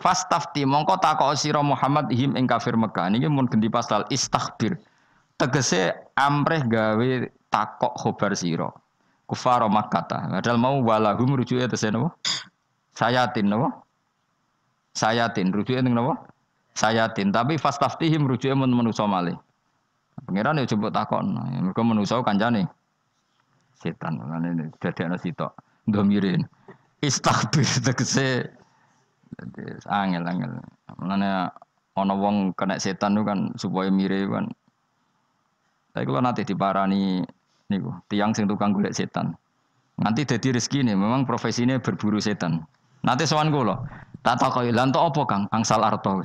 Fastafti mongko takok sira Muhammad him ing kafir Mekah. Niki mun pasal istakhbir. Tegese amreh gawe takok khobar sira. Kufar Makkah. Padahal mau walahum rujuke tese napa? Sayatin napa? Sayatin rujuke ning napa? Sayatin. Tapi fastaftihim rujuke mun manusa malih. Pangeran ya jebuk takon. Ya, mergo manusa kancane setan. Lan dadekno sitok. Ndomirin. Istaghfir tegese jadi angel angel. Mulane ono wong kena setan tu kan supaya mirip kan. Tapi kalau nanti diparani niku tiang sing tukang golek setan. Nanti jadi rezeki nih, memang profesinya berburu setan. Nanti sowan loh, tak tahu kau lanto apa kang, angsal arto.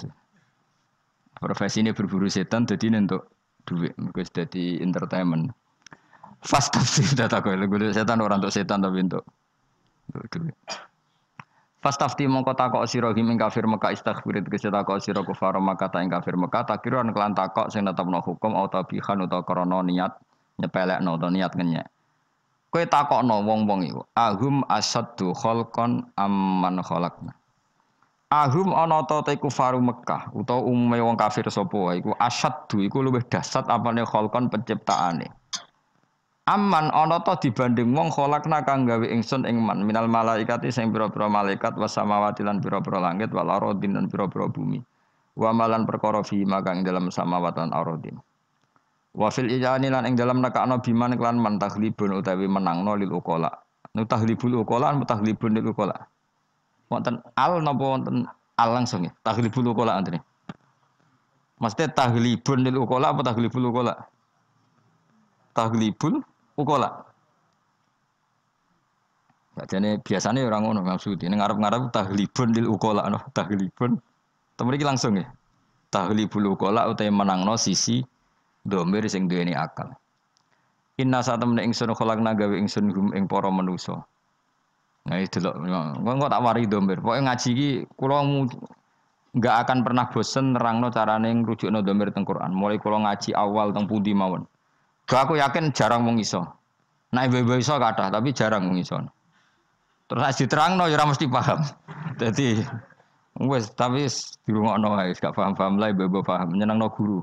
Profesinya berburu setan, jadi nentuk duit, Mungkin jadi entertainment. Fast tafsir tak tahu kau, setan orang untuk setan tapi untuk duit. Fastafti mongko takok sira ki ming kafir Mekah istaghfirit kese takok sira kufar Mekah ta ing kafir Mekah takiran kelan takok sing netepno hukum atau bihan atau krana niat nyepelekno utawa niat ngenyek. Kowe takokno wong-wong iku ahum asaddu khalqan amman khalaqna. Ahum ana ta te kufar Mekah utawa umume wong kafir sapa iku asaddu iku luwih dasat apane khalqan penciptaane. Aman ana ta dibanding wong kholakna kang gawe ingsun ing man minal malaikati sing pira-pira malaikat wasamawati lan pira-pira langit wal ardhin lan pira-pira bumi. Wa malan perkara fi magang dalam samawat lan ardin. Wa fil ijani lan ing dalam nekakno biman kelan man taglibun utawi menangno lil ukola. Nu taglibul ukola lan mutaglibun lil ukola. Wonten al napa wonten al langsung ya. Taglibul ukola antene. Maksudnya tahlibun lil ukola apa taglibul ukola? Taglibul Ukola, Nah, jadi biasanya orang ngono maksud ini ngarep-ngarep tahlibun lil ukola no tahlibun. Tapi langsung ya. Tahlibul ukola utai menangno sisi domir sing duweni akal. Inna saat temen ingsun kolak nagawi ingsun hum ing poro menuso. Nah itu loh, kok tak wari domir. Pokoknya ngaji ki kulo nggak akan pernah bosen nerangno carane ngrujuk no domir teng Quran. Mulai kulo ngaji awal teng pundi mawon. Gak aku yakin jarang mengisoh. Naik bebe bebe iso kata, tapi jarang mengisoh. Terus nek diterang, no, ya ora mesti paham. Jadi, wes tapi di rumah no, guys, gak paham-paham lah bebe paham Menyenang no guru.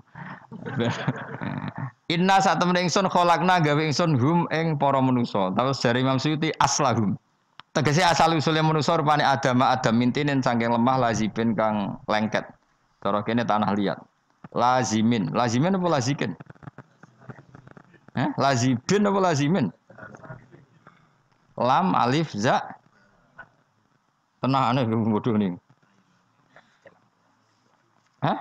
Inna saat temen ingsun kholakna gawe ingsun hum ing para manusa. Terus dari Imam Suyuti aslahum. Tegese asal usulnya manusa rupane adama adam mintinen saking lemah lazibin kang lengket. Cara kene tanah liat. Lazimin, lazimin apa lazikin? Eh, lazibin apa lazimin? Lam alif za. Tenang aneh bodoh nih. Hah?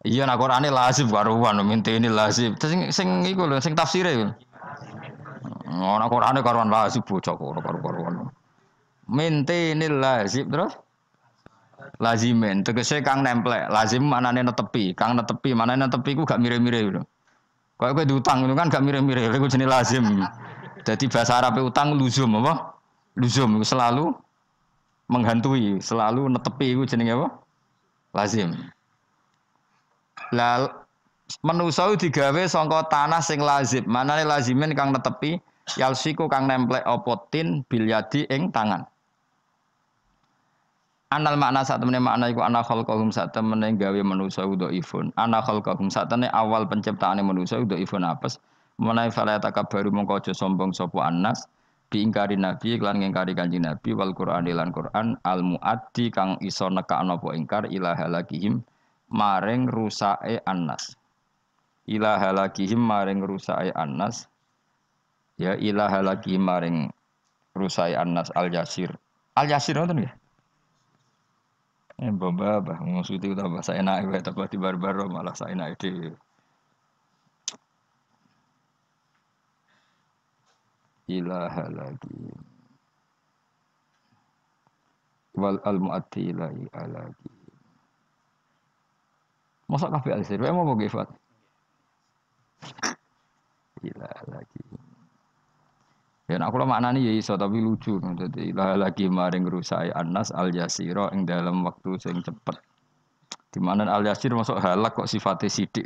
Iya nak Qur'ane lazim karuan minta ini lazim. Sing sing iku lho sing tafsire iku. Oh, Ngono Qur'ane karuan lazim bocah karo karuan. Minta ini lazim terus lazimen tegese kang nemplek lazim manane netepi kang netepi manane netepi ku gak mire-mire gitu kaya kowe utang itu kan gak mire-mire iku jenenge lazim jadi bahasa Arab utang luzum apa luzum selalu menghantui selalu netepi iku jenenge apa lazim lah manusa digawe songko tanah sing lazim manane lazimen kang netepi yalsiku kang nemplek opotin bilyadi ing tangan Anal makna saat temen makna anak kau khalqahum saat temen gawe manusia udah ifun. Anak kau khalqahum saat temen awal penciptaan manusia udah ifun apa? yang Menai fala baru mengkocok sombong sopo anas diingkari nabi kelan ingkari kanji nabi wal Quran lan Quran al muaddi kang iso nekakno apa ingkar ila halakihim maring rusae anas. ila halakihim maring rusae anas. ya ila maring rusae anas. al yasir al yasir nonton ya. Ini bomba bah, musuh itu tambah saya naik, wae tambah di barbaro malah saya naik di. Ilaha lagi. Wal al muati ilahi alagi. Masa kafe alisir, wae mau bagi fat. Ilaha lagi. Nah, aku maknani ya iso tapi lucu. Jadi lagi maring rusai anas al yasiro yang dalam waktu sing cepet. Di mana al yasir masuk halak kok sifatnya sidik.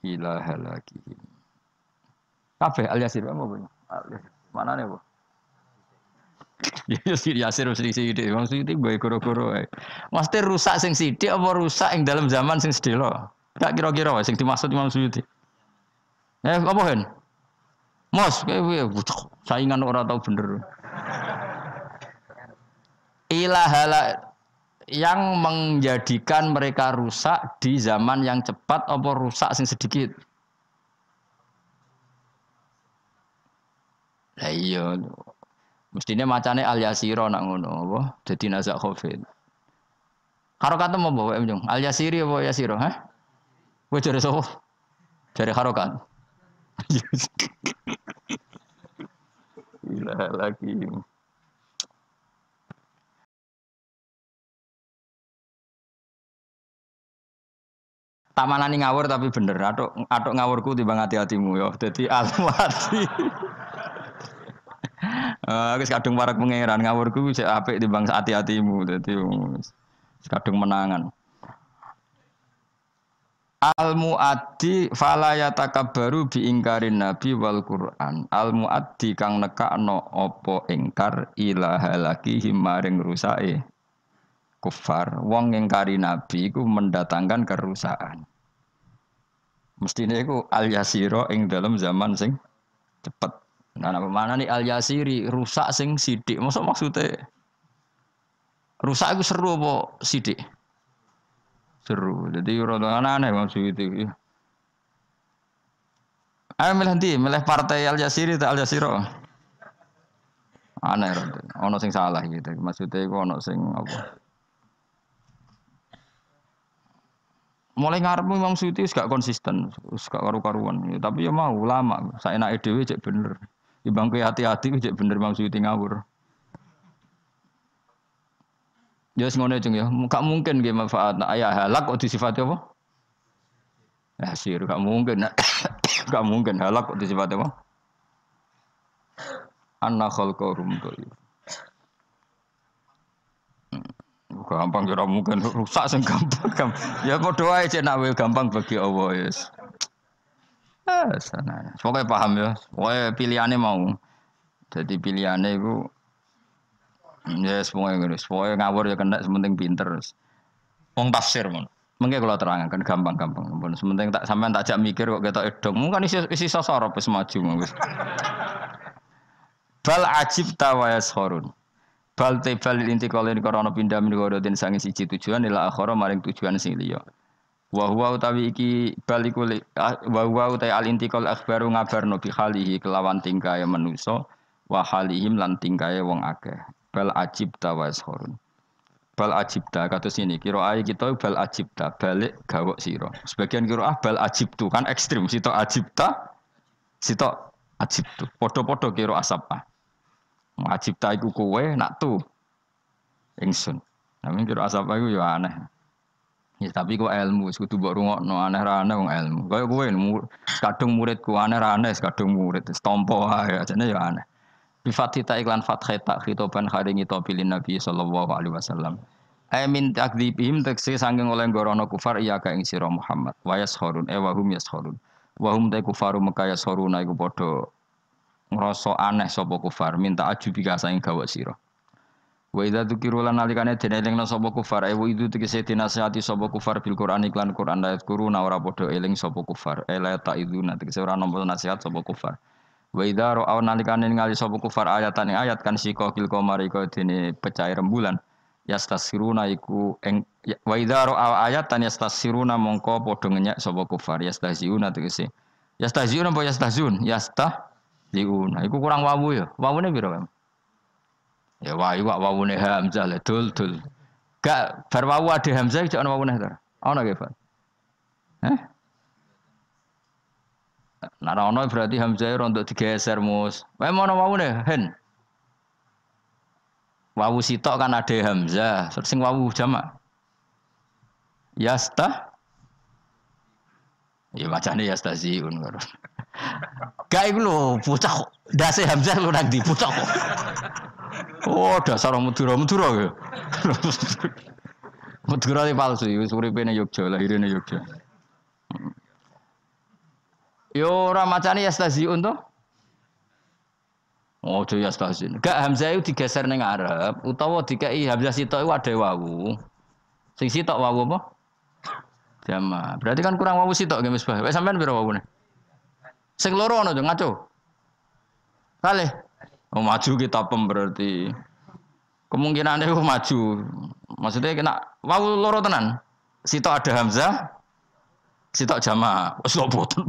Ila lagi kafe al yasir apa punya? Mana nih bu? Yasir yasir ya, sing sidik. maksudnya itu gue kuro-kuro masih rusak sing sidik apa rusak yang dalam zaman sing sedih loh. Tak kira-kira sing dimaksud Imam Suyuti. Eh apa hen? Mas, butuh ya, saingan orang tahu bener. Ilahala yang menjadikan mereka rusak di zaman yang cepat apa rusak sing sedikit? Lah iya. Mestine macane al yasira nak ngono apa? Dadi nazak khofid. Karo kata mau bawa emjung. Al yasiri apa yasira, ha? Kowe jare sapa? Jare harokat. إله لكيم ini ngawur tapi bener atuk atuk ngawurku bang hati-hatimu ya Jadi alwati Eh kadung warak pangeran ngawurku sik apik bang hati-hatimu jadi kadung menangan Al muaddi fala yatakabaru bi ingkarin nabi wal Qur'an. Al muaddi kang nekakno apa ingkar ilaha lagi maring rusake kufar. Wong ingkari nabi iku mendatangkan kerusakan. Mestine iku al yasiro ing dalam zaman sing cepet. Nah, apa mana nih al yasiri rusak sing sidik. Maksud maksudnya rusak iku seru apa sidik? seru. Jadi rada aneh suwiti iki. Ayo milih ndi? milih partai Al Jazeera atau Al Jazeera. Aneh rada. Ono sing salah gitu. Maksudnya iku ono sing apa? Mulai wong suwiti wis gak konsisten, gak karu-karuan. Ya, tapi ya mau lama, saya dhewe cek bener. Ibang hati-hati cek bener wong suwiti ngawur. Ya yes, ngono ya. Gak mungkin nggih manfaat nah, ayah halak kok disifati apa? Nasir gak mungkin. Nah, gak mungkin halak kok disifati apa? Anna khalqa rumdul. Hmm, gampang kira mungkin rusak sing gampang. gampang. ya padha ae cek nak gampang bagi Allah yes. Eh, sana. Semoga paham ya. Pokoknya pilihannya mau. Jadi pilihannya itu Ya semua yang gitu. semua yang ngawur ya kena sementing pinter. Wong tafsir mon. Mungkin kalau terangkan kan gampang-gampang. Bon sementing tak sampean tak jak mikir kok kita edong. Mungkin kan isi isi sosor apa semaju mungkin. Bal ajib tawayas horun. Bal tebal ini karena pindah min gorotin siji tujuan ila akhara maring tujuan sing liya. wa huwa utawi iki balikul ah, wa huwa utai al intikal akhbaru ngabarno bi khalihi kelawan tingkae manusa wa halihim lan tingkae wong akeh bal ajib horun bal ta kata sini kiro ai kita bal ta balik gawok siro sebagian kiro ah bal ajib tu kan ekstrim sito ta sito ajib tu podo podo kiro asap ah ta iku kue nak tu ingsun namun kiro asap aku ya aneh ya tapi kok ilmu sekutu baru ngok no aneh rana wong ilmu Kau kowe kadung muridku aneh rana kadung murid stompo ya jadi ya aneh Bifatita iklan fathai tak khitoban kharingi pilih Nabi sallallahu alaihi wasallam. Ai min takdzibihim tekse oleh gorono kufar iya ka ing Muhammad. Wa horun, e eh, wa hum Wahum Wa hum ta kufaru Mekah yaskhuruna iku aneh sopo kufar minta aju bikasa saing gawa siro. Wa idha tukirulan lan nalikane denelingna sopo kufar ai wu idzu tekse dinasihati sopo kufar bil Qur'an iklan Qur'an ayat kuruna ora padha eling sopo kufar. Ela eh, idu na tekse ora nombor nasihat sapa kufar. Wa idza ra'aw nalikane ningali sapa kufar ayatan ing ayat kan kil komari ka dene pecah rembulan yastasiruna iku eng ya, wa idza ra'aw ayatan yastasiruna mongko padha ngenyek sapa kufar yastasiuna tegese yastasiuna apa yastasun yasta diuna iku kurang wawu ya wawune piro ya wae wak wawune hamzah le dul dul gak bar wawu ade hamzah jek ana wawune ta ana ge Hah? Nah, ono berarti hamzah untuk ya digeser mus. Wae mono wau hen. Wawu sitok kan ada hamzah, sing wawu jama. Yasta Ya yasta ya stasiun karo. Kae iku lho bocah Dasi Hamzah lho nanti ndi Oh dasar Madura Madura ya. ini palsu Suri pene Yogyakarta, lahirine Yogyakarta. Hmm. Yo ora macane yastaziun to. Ojo oh, yastazin. Gak hamzah itu digeser ning Arab utawa dikai hamzah sitok iku ada wawu. Sing sitok wawu apa? Jama. Berarti kan kurang wawu sitok nggih Misbah. Wis sampean pira wawune? Sing loro ana ngaco. Kalih. Oh, maju kita pem berarti. Kemungkinan itu maju. Maksudnya kena wawu loro tenan. Sitok ada hamzah, sitok jamaah. Wis lho boten.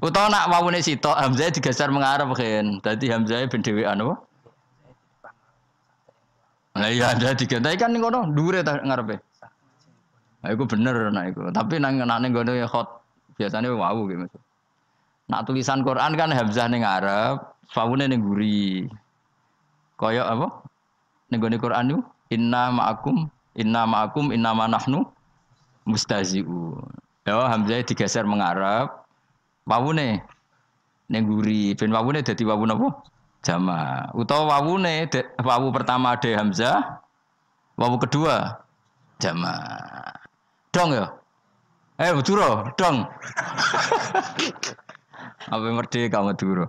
Utawa nak wawune sitok Hamzah digeser mengarep kan. Dadi Hamzah ben dhewe apa? Lah iya Hamzah digentai kan ning kono dhuwure ta ngarepe. Nah, iku bener nah iku, Tapi nang nang ning ya hot biasanya wau gitu maksud. Nak tulisan Quran kan Hamzah ning ngarep, wawune ning guri. Koyok apa? Ning Quran yuk, inna ma'akum, inna ma'akum, inna ma nahnu mustaziu. Ya hamzah digeser mengarap wawune ning guri ben wawune dadi wawu napa? Jama. Utawa wawune wawu pertama de hamzah, wawu kedua jama. Dong ya. Eh Madura, dong. Apa merdeka Madura?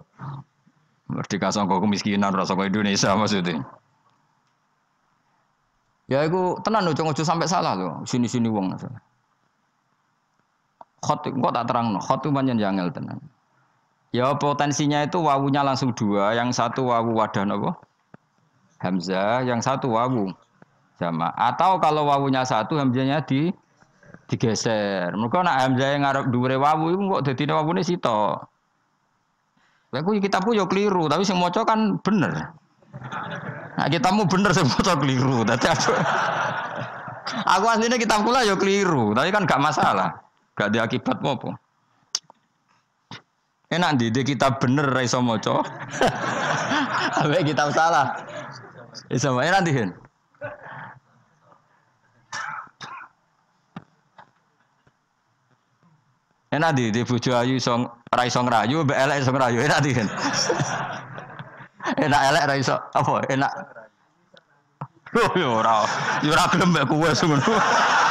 Merdeka sangka kemiskinan rasa kok Indonesia maksudnya. Ya aku tenan ujung-ujung sampai salah loh. Sini-sini wong Sini khot kok tak terang khot itu banyak tenang ya potensinya itu wawunya langsung dua yang satu wawu wadah nopo hamzah yang satu wawu sama. atau kalau wawunya satu hamzahnya di digeser mereka nak hamzah yang ngarep dure wawu itu kok jadi wawu ini sito Lagu kita pun yo ya keliru, tapi semua moco kan bener. Nah, kita mau bener sing moco keliru. tapi aku, aslinya kita pula yo ya keliru, tapi kan gak masalah. Gak ada akibat apa. Enak di kita bener raiso moco apa kita salah. Iso wae enak dihin Enak di di bojo ayu iso ra iso elek iso ngerayu Enak dihin Enak elek raiso apa enak. Yo ora. Yo yo, yo, yo, yo, ngono.